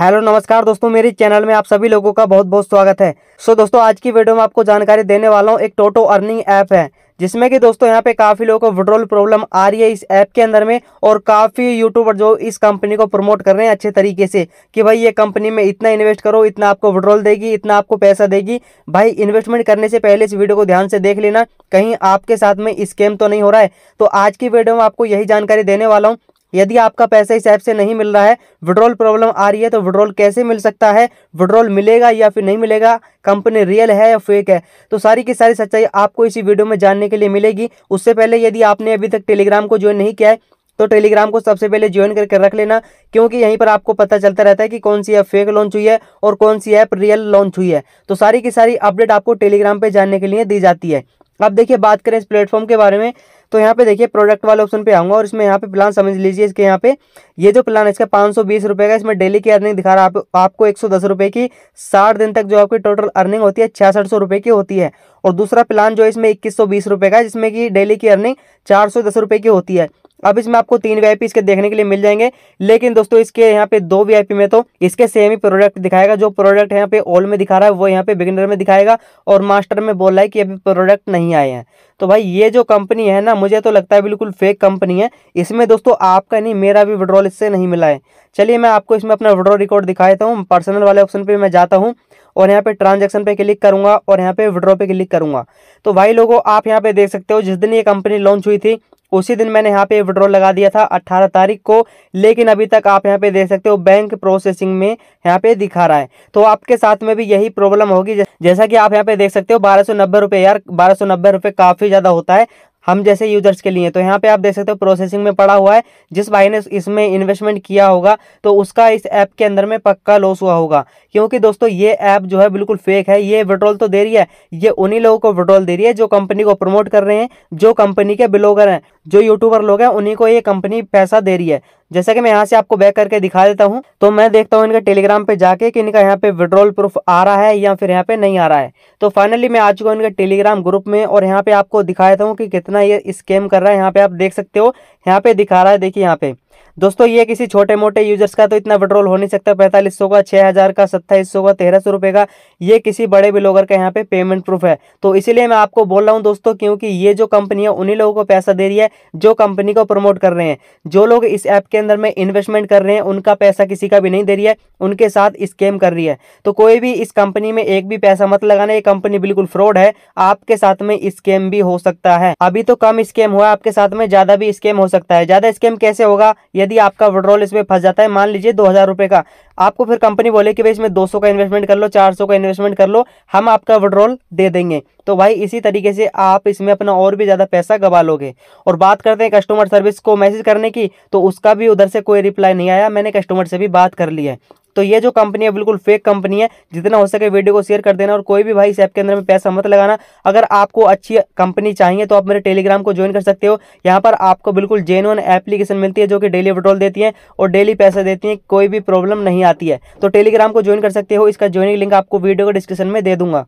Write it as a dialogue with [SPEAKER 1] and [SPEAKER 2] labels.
[SPEAKER 1] hello नमस्कार दोस्तों मेरे चैनल में आप सभी लोगों का बहुत बहुत स्वागत है सो so, दोस्तों आज की वीडियो में आपको जानकारी देने वाला हूँ एक टोटो अर्निंग ऐप है जिसमें कि दोस्तों यहाँ पे काफ़ी लोगों को विड्रॉल प्रॉब्लम आ रही है इस ऐप के अंदर में और काफ़ी यूट्यूबर जो इस कंपनी को प्रमोट कर रहे हैं अच्छे तरीके से कि भाई ये कंपनी में इतना इन्वेस्ट करो इतना आपको विड्रॉल देगी इतना आपको पैसा देगी भाई इन्वेस्टमेंट करने से पहले इस वीडियो को ध्यान से देख लेना कहीं आपके साथ में स्कैम तो नहीं हो रहा है तो आज की वीडियो में आपको यही जानकारी देने वाला हूँ यदि आपका पैसा इस ऐप से नहीं मिल रहा है विड्रॉल प्रॉब्लम आ रही है तो विड्रॉल कैसे मिल सकता है विड्रॉल मिलेगा या फिर नहीं मिलेगा कंपनी रियल है या फेक है तो सारी की सारी सच्चाई आपको इसी वीडियो में जानने के लिए मिलेगी उससे पहले यदि आपने अभी तक टेलीग्राम को ज्वाइन नहीं किया है तो टेलीग्राम को सबसे पहले ज्वाइन करके रख लेना क्योंकि यहीं पर आपको पता चलता रहता है कि कौन सी ऐप फेक लॉन्च हुई है और कौन सी ऐप रियल लॉन्च हुई है तो सारी की सारी अपडेट आपको टेलीग्राम पर जानने के लिए दी जाती है अब देखिए बात करें इस प्लेटफॉर्म के बारे में तो यहाँ पे देखिए प्रोडक्ट वाले ऑप्शन पे आऊँगा और इसमें यहाँ पे प्लान समझ लीजिए इसके यहाँ पे ये जो प्लान है इसका पाँच सौ बीस रुपये का इसमें डेली की अर्निंग दिखा रहा है आप, आपको एक सौ दस रुपये की साठ दिन तक जो आपकी टोटल अर्निंग होती है छियासठ सौ रुपये की होती है और दूसरा प्लान जो है इसमें इक्कीस सौ बीस रुपये का जिसमें कि डेली की अर्निंग चार सौ दस रुपये की होती है अब इसमें आपको तीन वी इसके देखने के लिए मिल जाएंगे लेकिन दोस्तों इसके यहाँ पे दो वी में तो इसके सेम ही प्रोडक्ट दिखाएगा जो प्रोडक्ट यहाँ पे ऑल में दिखा रहा है वो यहाँ पे बिगिनर में दिखाएगा और मास्टर में बोल रहा है कि अभी प्रोडक्ट नहीं आए हैं तो भाई ये जो कंपनी है ना मुझे तो लगता है बिल्कुल फेक कंपनी है इसमें दोस्तों आपका नहीं मेरा भी विड्रॉल इससे नहीं मिला है चलिए मैं आपको इसमें अपना विड्रॉ रिकॉर्ड दिखा देता हूँ पर्सनल वाले ऑप्शन पर मैं जाता हूँ और यहाँ पे ट्रांजैक्शन पे क्लिक करूंगा और यहाँ पे विड्रॉ पे क्लिक करूंगा तो भाई लोगों आप यहाँ पे देख सकते हो जिस दिन ये कंपनी लॉन्च हुई थी उसी दिन मैंने यहाँ पे विड्रॉल लगा दिया था 18 तारीख को लेकिन अभी तक आप यहाँ पे देख सकते हो बैंक प्रोसेसिंग में यहाँ पे दिखा रहा है तो आपके साथ में भी यही प्रॉब्लम होगी जैसा कि आप यहाँ पे देख सकते हो बारह सौ नब्बे रुपये यार बारह सौ नब्बे रुपये काफ़ी ज़्यादा होता है हम जैसे यूजर्स के लिए तो यहाँ पे आप देख सकते हो प्रोसेसिंग में पड़ा हुआ है जिस भाई ने इसमें इन्वेस्टमेंट किया होगा तो उसका इस ऐप के अंदर में पक्का लॉस हुआ होगा क्योंकि दोस्तों ये ऐप जो है बिल्कुल फेक है ये विड्रॉल तो दे रही है ये उन्हीं लोगों को विड्रॉल दे रही है जो कंपनी को प्रमोट कर रहे हैं जो कंपनी के ब्लॉगर हैं जो यूट्यूबर लोग हैं उन्हीं को ये कंपनी पैसा दे रही है जैसा कि मैं यहाँ से आपको बैक करके दिखा देता हूँ तो मैं देखता हूँ इनके टेलीग्राम पे जाके कि इनका यहाँ पे विड्रॉल प्रूफ आ रहा है या फिर यहाँ पे नहीं आ रहा है तो फाइनली मैं आ चुका हूँ इनके टेलीग्राम ग्रुप में और यहाँ पे आपको दिखा देता हूँ कि कितना ये स्कैम कर रहा है यहाँ पे आप देख सकते हो यहाँ पे दिखा रहा है देखिए यहाँ पे दोस्तों ये किसी छोटे मोटे यूजर्स का तो इतना विड्रॉल हो नहीं सकता पैंतालीस का छह हज़ार का सत्ताईस का तेरह सौ का ये किसी बड़े बिलोगर का यहाँ पे पेमेंट प्रूफ है तो इसीलिए मैं आपको बोल रहा हूँ दोस्तों क्योंकि ये जो कंपनी है उन्हीं लोगों को पैसा दे रही है जो कंपनी को प्रमोट कर रहे हैं जो लोग इस ऐप के अंदर में इन्वेस्टमेंट कर रहे हैं उनका पैसा किसी का भी नहीं दे रही है उनके साथ स्केम कर रही है तो कोई भी इस कंपनी में एक भी पैसा मत लगाना ये कंपनी बिल्कुल फ्रॉड है आपके साथ में स्केम भी हो सकता है अभी तो कम स्केम हुआ आपके साथ में ज़्यादा भी स्केम हो सकता है ज़्यादा स्केम कैसे होगा ये यदि आपका विड्रॉल इसमें फंस जाता है मान लीजिए दो हज़ार रुपए का आपको फिर कंपनी बोले कि भाई इसमें दो सौ का इन्वेस्टमेंट कर लो चार सौ का इन्वेस्टमेंट कर लो हम आपका विड्रॉल दे देंगे तो भाई इसी तरीके से आप इसमें अपना और भी ज़्यादा पैसा गवा लोगे और बात करते हैं कस्टमर सर्विस को मैसेज करने की तो उसका भी उधर से कोई रिप्लाई नहीं आया मैंने कस्टमर से भी बात कर ली है तो ये जो कंपनी है बिल्कुल फेक कंपनी है जितना हो सके वीडियो को शेयर कर देना और कोई भी भाई इस ऐप के अंदर में पैसा मत लगाना अगर आपको अच्छी कंपनी चाहिए तो आप मेरे टेलीग्राम को ज्वाइन कर सकते हो यहाँ पर आपको बिल्कुल जेनुअन एप्लीकेशन मिलती है जो कि डेली विड्रॉल देती है और डेली पैसा देती है कोई भी प्रॉब्लम नहीं आती है तो टेलीग्राम को ज्वाइन कर सकते हो इसका ज्वाइनिंग लिंक आपको वीडियो को डिस्क्रिप्शन में दे दूंगा